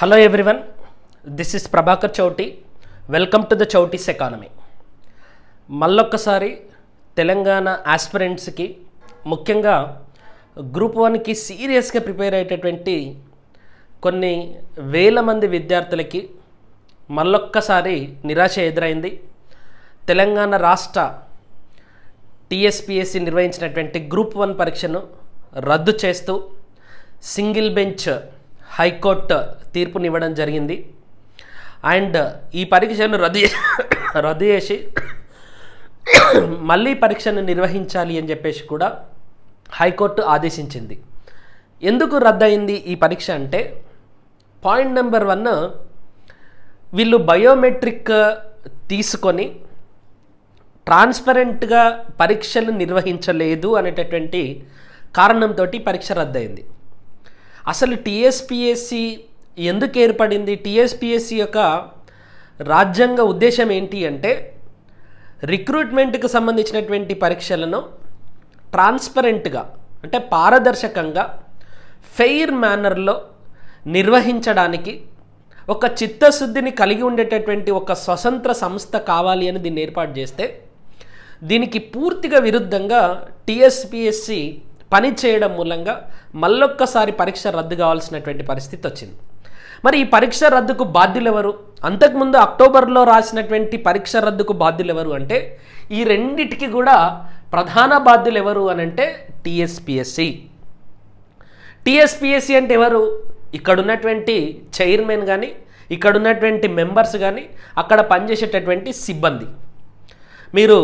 hello everyone this is Prabhakar Chouti welcome to the Chouti's economy మళ్ళొక్కసారి తెలంగాణ ఆస్పిరెంట్స్కి ముఖ్యంగా group వన్కి సీరియస్గా ప్రిపేర్ అయ్యేటటువంటి కొన్ని వేల మంది విద్యార్థులకి మళ్ళొక్కసారి నిరాశ ఎదురైంది తెలంగాణ రాష్ట్ర టీఎస్పిఎస్సి నిర్వహించినటువంటి గ్రూప్ వన్ పరీక్షను రద్దు చేస్తూ సింగిల్ బెంచ్ హైకోర్టు తీర్పునివ్వడం జరిగింది అండ్ ఈ పరీక్షను రద్దు రద్దు చేసి మళ్ళీ పరీక్షను నిర్వహించాలి అని చెప్పేసి కూడా హైకోర్టు ఆదేశించింది ఎందుకు రద్దయింది ఈ పరీక్ష అంటే పాయింట్ నెంబర్ వన్ వీళ్ళు బయోమెట్రిక్ తీసుకొని ట్రాన్స్పరెంట్గా పరీక్షలు నిర్వహించలేదు అనేటటువంటి కారణంతో పరీక్ష రద్దయింది అసలు టీఎస్పిఎస్సి ఎందుకు ఏర్పడింది టీఎస్పిఎస్సి యొక్క రాజ్యాంగ ఉద్దేశం ఏంటి అంటే రిక్రూట్మెంట్కి సంబంధించినటువంటి పరీక్షలను ట్రాన్స్పరెంట్గా అంటే పారదర్శకంగా ఫెయిర్ మేనర్లో నిర్వహించడానికి ఒక చిత్తశుద్ధిని కలిగి ఉండేటటువంటి ఒక స్వతంత్ర సంస్థ కావాలి అని దీన్ని ఏర్పాటు చేస్తే దీనికి పూర్తిగా విరుద్ధంగా టీఎస్పిఎస్సి పని చేయడం మూలంగా మళ్ళొక్కసారి పరీక్ష రద్దు కావాల్సినటువంటి పరిస్థితి వచ్చింది మరి ఈ పరీక్ష రద్దుకు బాధ్యులు ఎవరు అంతకుముందు అక్టోబర్లో రాసినటువంటి పరీక్ష రద్దుకు బాధ్యులు ఎవరు అంటే ఈ రెండిటికి కూడా ప్రధాన బాధ్యులు ఎవరు అని అంటే టిఎస్పిఎస్సి టిఎస్పిఎస్సి అంటే ఎవరు ఇక్కడున్నటువంటి చైర్మన్ కానీ ఇక్కడున్నటువంటి మెంబర్స్ కానీ అక్కడ పనిచేసేటటువంటి సిబ్బంది మీరు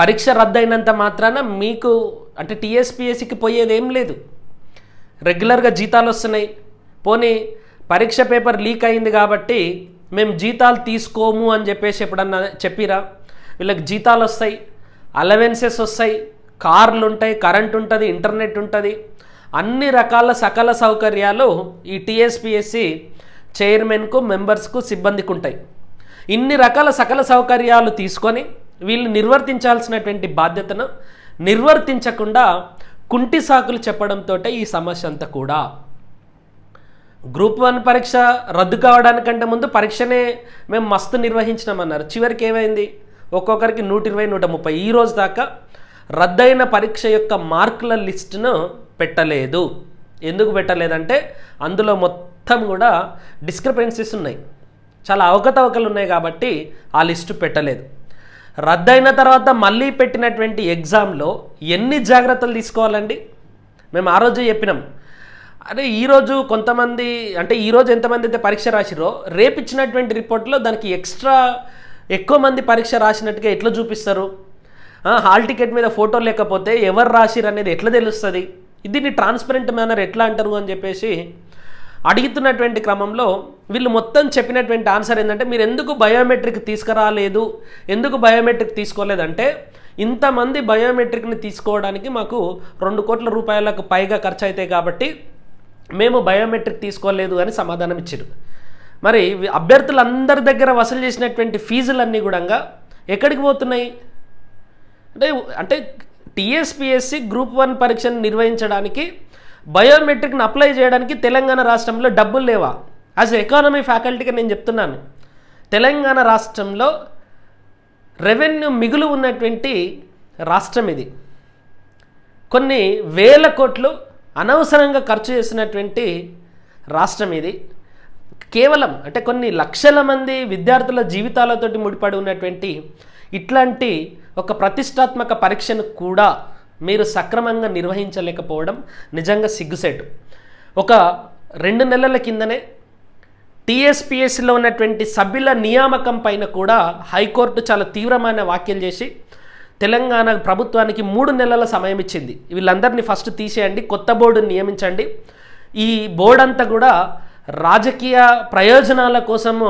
పరీక్ష రద్దయినంత మాత్రాన మీకు అంటే టీఎస్పిఎస్సికి పోయేది ఏం లేదు రెగ్యులర్గా జీతాలు వస్తున్నాయి పోనీ పరీక్ష పేపర్ లీక్ అయింది కాబట్టి మేము జీతాలు తీసుకోము అని చెప్పేసి ఎప్పుడన్నా చెప్పిరా వీళ్ళకి జీతాలు వస్తాయి అలవెన్సెస్ వస్తాయి కార్లు ఉంటాయి కరెంట్ ఉంటుంది ఇంటర్నెట్ ఉంటుంది అన్ని రకాల సకల సౌకర్యాలు ఈ టీఎస్పిఎస్సి చైర్మన్కు మెంబర్స్కు సిబ్బందికి ఉంటాయి ఇన్ని రకాల సకల సౌకర్యాలు తీసుకొని వీళ్ళు నిర్వర్తించాల్సినటువంటి బాధ్యతను నిర్వర్తించకుండా కుంటి సాకులు చెప్పడంతో ఈ సమస్య అంతా కూడా గ్రూప్ వన్ పరీక్ష రద్దు కావడానికంటే ముందు పరీక్షనే మేము మస్తు నిర్వహించినామన్నారు చివరికి ఏమైంది ఒక్కొక్కరికి నూట ఇరవై నూట ముప్పై ఈ రోజు దాకా రద్దయిన పరీక్ష యొక్క మార్కుల లిస్టును పెట్టలేదు ఎందుకు పెట్టలేదంటే అందులో మొత్తం కూడా డిస్క్రిపెన్సీస్ ఉన్నాయి చాలా అవకతవకలు ఉన్నాయి కాబట్టి ఆ లిస్టు పెట్టలేదు రద్దయిన తర్వాత మళ్ళీ పెట్టినటువంటి ఎగ్జామ్లో ఎన్ని జాగ్రత్తలు తీసుకోవాలండి మేము ఆ రోజు చెప్పినాం అరే ఈరోజు కొంతమంది అంటే ఈరోజు ఎంతమంది అయితే పరీక్ష రాసిరో రేపు ఇచ్చినటువంటి రిపోర్ట్లో దానికి ఎక్స్ట్రా ఎక్కువ మంది పరీక్ష రాసినట్టుగా ఎట్లా చూపిస్తారు హాల్ టికెట్ మీద ఫోటో లేకపోతే ఎవరు రాసిరు అనేది ఎట్లా తెలుస్తుంది దీన్ని ట్రాన్స్పరెంట్ మేనర్ ఎట్లా అంటారు అని చెప్పేసి అడుగుతున్నటువంటి క్రమంలో వీళ్ళు మొత్తం చెప్పినటువంటి ఆన్సర్ ఏంటంటే మీరు ఎందుకు బయోమెట్రిక్ తీసుకురాలేదు ఎందుకు బయోమెట్రిక్ తీసుకోలేదంటే ఇంతమంది బయోమెట్రిక్ని తీసుకోవడానికి మాకు రెండు కోట్ల రూపాయలకు పైగా ఖర్చు అవుతాయి కాబట్టి మేము బయోమెట్రిక్ తీసుకోలేదు అని సమాధానం ఇచ్చారు మరి అభ్యర్థులందరి దగ్గర వసూలు చేసినటువంటి ఫీజులన్నీ కూడా ఎక్కడికి పోతున్నాయి అంటే అంటే టీఎస్పిఎస్సి గ్రూప్ వన్ పరీక్షను నిర్వహించడానికి బయోమెట్రిక్ని అప్లై చేయడానికి తెలంగాణ రాష్ట్రంలో డబ్బులు లేవా యాజ్ ఎకానమీ ఫ్యాకల్టీగా నేను చెప్తున్నాను తెలంగాణ రాష్ట్రంలో రెవెన్యూ మిగులు ఉన్నటువంటి రాష్ట్రం ఇది కొన్ని వేల కోట్లు అనవసరంగా ఖర్చు చేసినటువంటి రాష్ట్రం ఇది కేవలం అంటే కొన్ని లక్షల మంది విద్యార్థుల జీవితాలతోటి ముడిపడి ఉన్నటువంటి ఇట్లాంటి ఒక ప్రతిష్టాత్మక పరీక్షను కూడా మీరు సక్రమంగా నిర్వహించలేకపోవడం నిజంగా సిగ్గుసేటు ఒక రెండు నెలల కిందనే టీఎస్పిఎస్సిలో ఉన్నటువంటి సభ్యుల నియామకం పైన కూడా హైకోర్టు చాలా తీవ్రమైన వ్యాఖ్యలు చేసి తెలంగాణ ప్రభుత్వానికి మూడు నెలల సమయం ఇచ్చింది వీళ్ళందరినీ ఫస్ట్ తీసేయండి కొత్త బోర్డుని నియమించండి ఈ బోర్డు అంతా కూడా రాజకీయ ప్రయోజనాల కోసము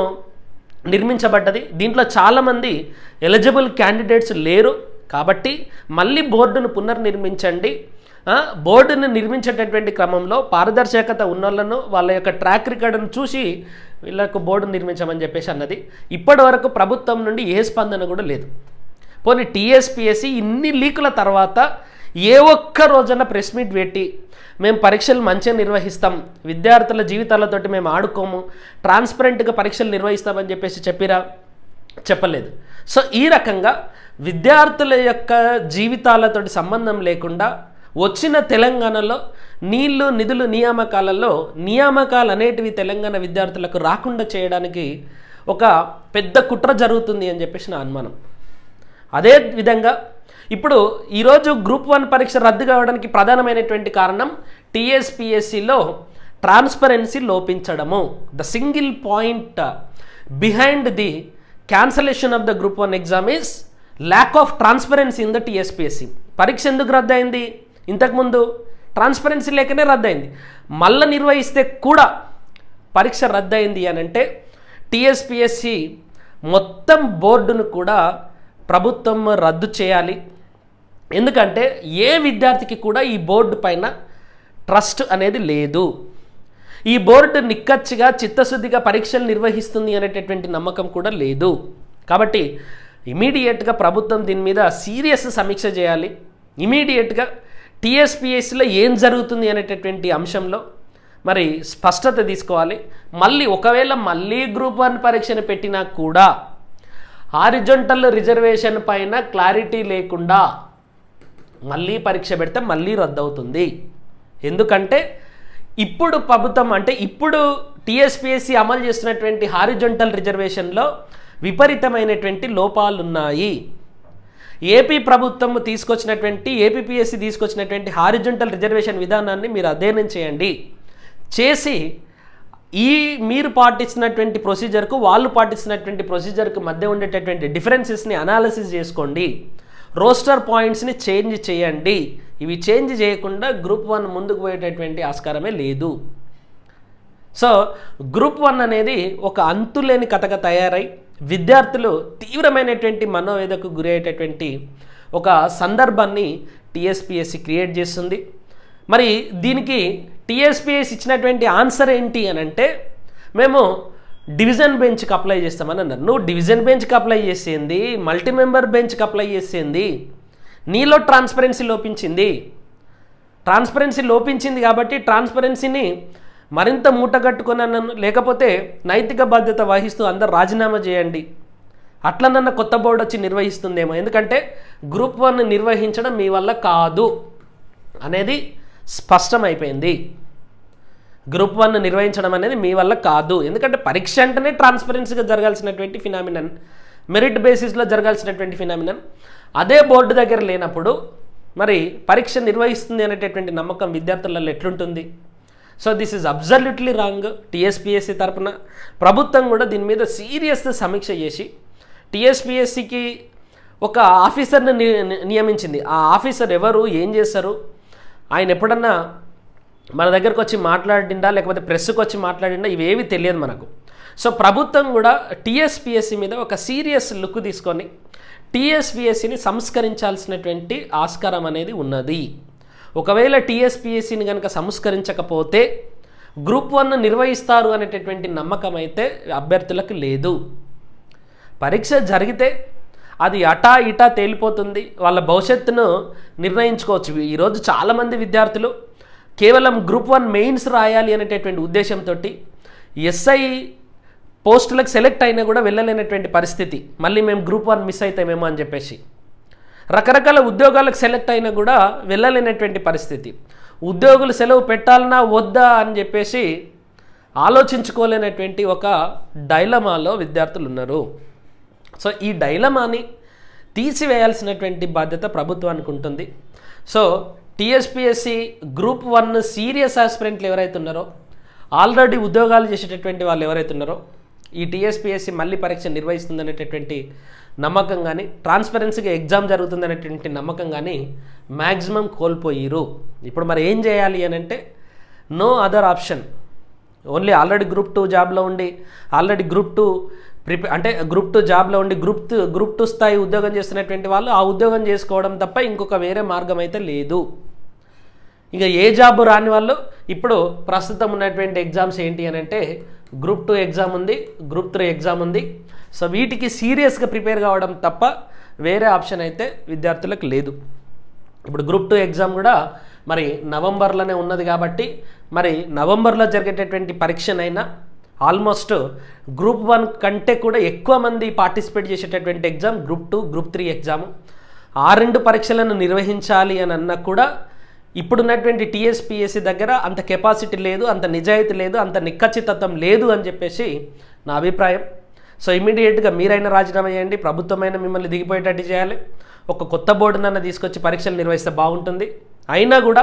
నిర్మించబడ్డది దీంట్లో చాలామంది ఎలిజిబుల్ క్యాండిడేట్స్ లేరు కాబట్టి మళ్ళీ బోర్డును పునర్నిర్మించండి బోర్డును నిర్మించేటటువంటి క్రమంలో పారదర్శకత ఉన్నోళ్లను వాళ్ళ యొక్క ట్రాక్ రికార్డును చూసి వీళ్ళకు బోర్డును నిర్మించమని చెప్పేసి అన్నది ఇప్పటి వరకు ప్రభుత్వం నుండి ఏ స్పందన కూడా లేదు పోనీ టీఎస్పిఎస్సి ఇన్ని లీకుల తర్వాత ఏ ఒక్క రోజున ప్రెస్ మీట్ పెట్టి మేము పరీక్షలు మంచిగా నిర్వహిస్తాం విద్యార్థుల జీవితాలతోటి మేము ఆడుకోము ట్రాన్స్పరెంట్గా పరీక్షలు నిర్వహిస్తామని చెప్పేసి చెప్పిరా చెప్పలేదు సో ఈ రకంగా విద్యార్థుల యొక్క జీవితాలతో సంబంధం లేకుండా వచ్చిన తెలంగాణలో నీళ్లు నిధులు నియామకాలలో నియామకాలు అనేటివి తెలంగాణ విద్యార్థులకు రాకుండా చేయడానికి ఒక పెద్ద కుట్ర జరుగుతుంది అని చెప్పేసి నా అనుమానం అదే విధంగా ఇప్పుడు ఈరోజు గ్రూప్ వన్ పరీక్ష రద్దు కావడానికి ప్రధానమైనటువంటి కారణం టీఎస్పిఎస్సిలో ట్రాన్స్పరెన్సీ లోపించడము the single point behind the cancellation of the group one exam is lack of transparency in the TSPSC పరీక్ష ఎందుకు రద్దయింది ఇంతకుముందు ట్రాన్స్పరెన్సీ లేకనే రద్దయింది మళ్ళీ నిర్వహిస్తే కూడా పరీక్ష రద్దయింది అని అంటే టీఎస్పిఎస్సి మొత్తం బోర్డును కూడా ప్రభుత్వం రద్దు చేయాలి ఎందుకంటే ఏ విద్యార్థికి కూడా ఈ బోర్డు పైన ట్రస్ట్ అనేది లేదు ఈ బోర్డు నిక్కచ్చిగా చిత్తశుద్ధిగా పరీక్షలు నిర్వహిస్తుంది అనేటటువంటి నమ్మకం కూడా లేదు కాబట్టి ఇమీడియట్గా ప్రభుత్వం దీని మీద సీరియస్ సమీక్ష చేయాలి ఇమీడియట్గా టీఎస్పిఎస్సిలో ఏం జరుగుతుంది అనేటటువంటి అంశంలో మరి స్పష్టత తీసుకోవాలి మళ్ళీ ఒకవేళ మళ్ళీ గ్రూప్ వన్ పరీక్షను పెట్టినా కూడా ఆరిజంటల్ రిజర్వేషన్ పైన క్లారిటీ లేకుండా మళ్ళీ పరీక్ష పెడితే మళ్ళీ రద్దవుతుంది ఎందుకంటే ఇప్పుడు ప్రభుత్వం అంటే ఇప్పుడు టీఎస్పిఎస్సి అమలు చేస్తున్నటువంటి హారిజంటల్ రిజర్వేషన్లో విపరీతమైనటువంటి లోపాలున్నాయి ఏపీ ప్రభుత్వం తీసుకొచ్చినటువంటి ఏపీపీఎస్సీ తీసుకొచ్చినటువంటి హారిజంటల్ రిజర్వేషన్ విధానాన్ని మీరు అధ్యయనం చేయండి చేసి ఈ మీరు పాటిస్తున్నటువంటి ప్రొసీజర్కు వాళ్ళు పాటిస్తున్నటువంటి ప్రొసీజర్కు మధ్య ఉండేటటువంటి డిఫరెన్సెస్ని అనాలిసిస్ చేసుకోండి రోస్టర్ పాయింట్స్ని చేంజ్ చేయండి ఇవి చేంజ్ చేయకుండా గ్రూప్ వన్ ముందుకు పోయేటటువంటి ఆస్కారమే లేదు సో గ్రూప్ వన్ అనేది ఒక అంతులేని కథగా తయారై విద్యార్థులు తీవ్రమైనటువంటి మనోవేదకు గురయ్యేటటువంటి ఒక సందర్భాన్ని టీఎస్పిఎస్సి క్రియేట్ చేస్తుంది మరి దీనికి టీఎస్పిఎస్ ఇచ్చినటువంటి ఆన్సర్ ఏంటి అని అంటే మేము డివిజన్ బెంచ్కి అప్లై చేస్తామని అన్నారు నువ్వు డివిజన్ బెంచ్కి అప్లై చేసేంది మల్టీ మెంబర్ బెంచ్కి అప్లై చేసేంది నీలో ట్రాన్స్పరెన్సీ లోపించింది ట్రాన్స్పరెన్సీ లోపించింది కాబట్టి ట్రాన్స్పరెన్సీని మరింత కట్టుకొని నన్ను లేకపోతే నైతిక బాధ్యత వహిస్తూ అందరు రాజీనామా చేయండి అట్లనన్న కొత్త బోర్డు వచ్చి నిర్వహిస్తుందేమో ఎందుకంటే గ్రూప్ వన్ నిర్వహించడం మీ వల్ల కాదు అనేది స్పష్టమైపోయింది గ్రూప్ వన్ నిర్వహించడం అనేది మీ వల్ల కాదు ఎందుకంటే పరీక్ష అంటేనే ట్రాన్స్పరెన్సీగా జరగాల్సినటువంటి ఫినామినన్ మెరిట్ బేసిస్లో జరగాల్సినటువంటి ఫినామినన్ అదే బోర్డు దగ్గర లేనప్పుడు మరి పరీక్ష నిర్వహిస్తుంది అనేటటువంటి నమ్మకం విద్యార్థులలో ఎట్లుంటుంది so this is absolutely wrong TSPSC తరపున ప్రభుత్వం కూడా దీని మీద సీరియస్ సమీక్ష చేసి టీఎస్పిఎస్సికి ఒక ఆఫీసర్ని నియమించింది ఆ ఆఫీసర్ ఎవరు ఏం చేస్తారు ఆయన ఎప్పుడన్నా మన దగ్గరకు వచ్చి మాట్లాడిండా లేకపోతే ప్రెస్కి వచ్చి మాట్లాడిండా ఇవేవి తెలియదు మనకు సో ప్రభుత్వం కూడా టీఎస్పిఎస్సి మీద ఒక సీరియస్ లుక్ తీసుకొని టీఎస్పిఎస్సిని సంస్కరించాల్సినటువంటి ఆస్కారం అనేది ఉన్నది ఒకవేళ టీఎస్పిఎస్సిని కనుక సంస్కరించకపోతే గ్రూప్ వన్ నిర్వహిస్తారు అనేటటువంటి నమ్మకం అయితే అభ్యర్థులకు లేదు పరీక్ష జరిగితే అది అటా ఇటా తేలిపోతుంది వాళ్ళ భవిష్యత్తును నిర్ణయించుకోవచ్చు ఈరోజు చాలామంది విద్యార్థులు కేవలం గ్రూప్ వన్ మెయిన్స్ రాయాలి అనేటటువంటి ఉద్దేశంతో ఎస్ఐ పోస్టులకు సెలెక్ట్ అయినా కూడా వెళ్ళలేనటువంటి పరిస్థితి మళ్ళీ మేము గ్రూప్ వన్ మిస్ అవుతామేమో అని చెప్పేసి రకరకాల ఉద్యోగాలకు సెలెక్ట్ అయినా కూడా వెళ్ళలేనటువంటి పరిస్థితి ఉద్యోగులు సెలవు పెట్టాలన్నా వద్దా అని చెప్పేసి ఆలోచించుకోలేనటువంటి ఒక డైలమాలో విద్యార్థులు ఉన్నారు సో ఈ డైలమాని తీసివేయాల్సినటువంటి బాధ్యత ప్రభుత్వానికి ఉంటుంది so TSPSC group one serious ఆస్పిరెంట్లు ఎవరైతే ఉన్నారో ఆల్రెడీ ఉద్యోగాలు చేసేటటువంటి వాళ్ళు ఎవరైతే ఉన్నారో ఈ టీఎస్పిఎస్సి మళ్ళీ పరీక్ష నిర్వహిస్తుందనేటటువంటి నమ్మకం కానీ ట్రాన్స్పరెన్సీగా ఎగ్జామ్ జరుగుతుంది అనేటువంటి నమ్మకం కానీ మ్యాక్సిమం కోల్పోయిరు ఇప్పుడు మరి ఏం చేయాలి అని అంటే no other option only already group two జాబ్లో ఉండి ఆల్రెడీ గ్రూప్ టూ ప్రిపే అంటే గ్రూప్ టూ జాబ్లో ఉండి గ్రూప్ టూ గ్రూప్ టూ స్థాయి ఉద్యోగం చేస్తున్నటువంటి వాళ్ళు ఆ ఉద్యోగం చేసుకోవడం తప్ప ఇంకొక వేరే మార్గం అయితే లేదు ఇంకా ఏ జాబ్ రాని వాళ్ళు ఇప్పుడు ప్రస్తుతం ఉన్నటువంటి ఎగ్జామ్స్ ఏంటి అని అంటే గ్రూప్ టూ ఎగ్జామ్ ఉంది గ్రూప్ త్రీ ఎగ్జామ్ ఉంది సో వీటికి సీరియస్గా ప్రిపేర్ కావడం తప్ప వేరే ఆప్షన్ అయితే విద్యార్థులకు లేదు ఇప్పుడు గ్రూప్ టూ ఎగ్జామ్ కూడా మరి నవంబర్లోనే ఉన్నది కాబట్టి మరి నవంబర్లో జరిగేటటువంటి పరీక్షనైనా ఆల్మోస్ట్ గ్రూప్ వన్ కంటే కూడా ఎక్కువ మంది పార్టిసిపేట్ చేసేటటువంటి exam group two group three exam ఆ రెండు పరీక్షలను నిర్వహించాలి అని అన్న కూడా ఇప్పుడున్నటువంటి టీఎస్పిఎస్సి దగ్గర అంత కెపాసిటీ లేదు అంత నిజాయితీ లేదు అంత నిక్కచ్చితత్వం లేదు అని చెప్పేసి నా అభిప్రాయం సో ఇమీడియట్గా మీరైనా రాజీనామా చేయండి ప్రభుత్వమైన మిమ్మల్ని దిగిపోయేటట్టు చేయాలి ఒక కొత్త బోర్డునన్న తీసుకొచ్చి పరీక్షలు నిర్వహిస్తే బాగుంటుంది అయినా కూడా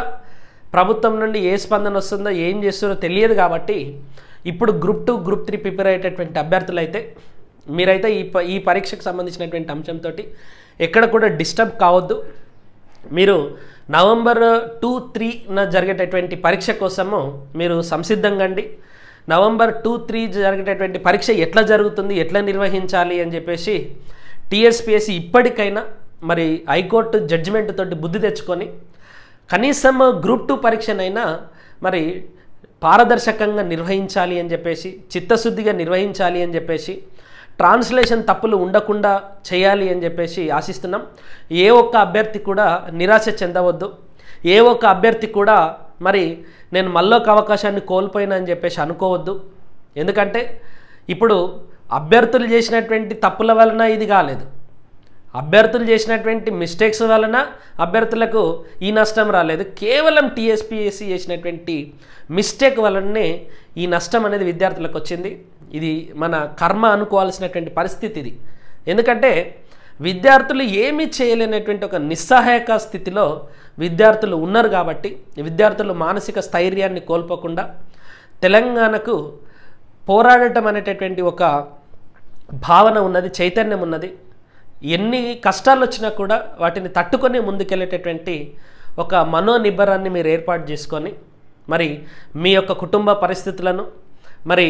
ప్రభుత్వం నుండి ఏ స్పందన వస్తుందో ఏం చేస్తుందో తెలియదు కాబట్టి ఇప్పుడు group two group three prepare అయ్యేటటువంటి అభ్యర్థులైతే మీరైతే ఈ ఈ పరీక్షకు సంబంధించినటువంటి అంశంతో ఎక్కడ కూడా డిస్టర్బ్ కావద్దు మీరు నవంబర్ టూ త్రీన జరిగేటటువంటి పరీక్ష కోసము మీరు సంసిద్ధంగా అండి నవంబర్ టూ త్రీ జరిగేటటువంటి పరీక్ష ఎట్లా జరుగుతుంది ఎట్లా నిర్వహించాలి అని చెప్పేసి టీఎస్పిఎస్సి ఇప్పటికైనా మరి హైకోర్టు జడ్జిమెంట్ తోటి బుద్ధి తెచ్చుకొని కనీసం గ్రూప్ టూ పరీక్షనైనా మరి పారదర్శకంగా నిర్వహించాలి అని చెప్పేసి చిత్తశుద్ధిగా నిర్వహించాలి అని చెప్పేసి ట్రాన్స్లేషన్ తప్పులు ఉండకుండా చేయాలి అని చెప్పేసి ఆశిస్తున్నాం ఏ ఒక్క అభ్యర్థి కూడా నిరాశ చెందవద్దు ఏ ఒక్క అభ్యర్థి కూడా మరి నేను ఒక అవకాశాన్ని కోల్పోయినా అని చెప్పేసి అనుకోవద్దు ఎందుకంటే ఇప్పుడు అభ్యర్థులు చేసినటువంటి తప్పుల వలన ఇది కాలేదు అభ్యర్థులు చేసినటువంటి మిస్టేక్స్ వలన అభ్యర్థులకు ఈ నష్టం రాలేదు కేవలం టీఎస్పీఎస్సీ చేసినటువంటి మిస్టేక్ వలననే ఈ నష్టం అనేది విద్యార్థులకు వచ్చింది ఇది మన కర్మ అనుకోవాల్సినటువంటి పరిస్థితి ఇది ఎందుకంటే విద్యార్థులు ఏమీ చేయలేనటువంటి ఒక నిస్సహాయక స్థితిలో విద్యార్థులు ఉన్నారు కాబట్టి విద్యార్థులు మానసిక స్థైర్యాన్ని కోల్పోకుండా తెలంగాణకు పోరాడటం అనేటటువంటి ఒక భావన ఉన్నది చైతన్యం ఉన్నది ఎన్ని కష్టాలు వచ్చినా కూడా వాటిని తట్టుకొని ముందుకెళ్ళేటటువంటి ఒక మనోనిబ్బరాన్ని మీరు ఏర్పాటు చేసుకొని మరి మీ యొక్క కుటుంబ పరిస్థితులను మరి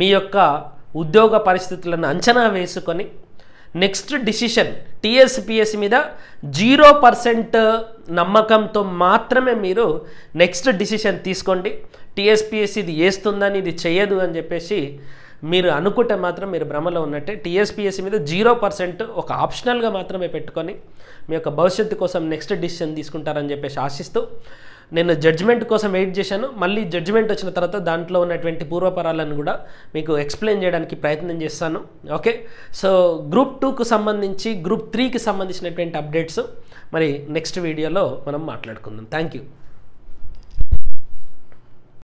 మీ యొక్క ఉద్యోగ పరిస్థితులను అంచనా వేసుకొని నెక్స్ట్ డిసిషన్ టీఎస్పిఎస్ మీద జీరో పర్సెంట్ నమ్మకంతో మాత్రమే మీరు నెక్స్ట్ డిసిషన్ తీసుకోండి టీఎస్పిఎస్ ఇది వేస్తుందని ఇది చేయదు అని చెప్పేసి మీరు అనుకుంటే మాత్రం మీరు భ్రమలో ఉన్నట్టే టీఎస్పిఎస్సి మీద జీరో పర్సెంట్ ఒక ఆప్షనల్గా మాత్రమే పెట్టుకొని మీ యొక్క భవిష్యత్తు కోసం నెక్స్ట్ డిసిషన్ తీసుకుంటారని చెప్పేసి ఆశిస్తూ నేను జడ్జ్మెంట్ కోసం వెయిట్ చేశాను మళ్ళీ జడ్జ్మెంట్ వచ్చిన తర్వాత దాంట్లో ఉన్నటువంటి పూర్వపరాలను కూడా మీకు ఎక్స్ప్లెయిన్ చేయడానికి ప్రయత్నం చేస్తాను ఓకే సో గ్రూప్ టూకు సంబంధించి గ్రూప్ త్రీకి సంబంధించినటువంటి అప్డేట్స్ మరి నెక్స్ట్ వీడియోలో మనం మాట్లాడుకుందాం థ్యాంక్ యూ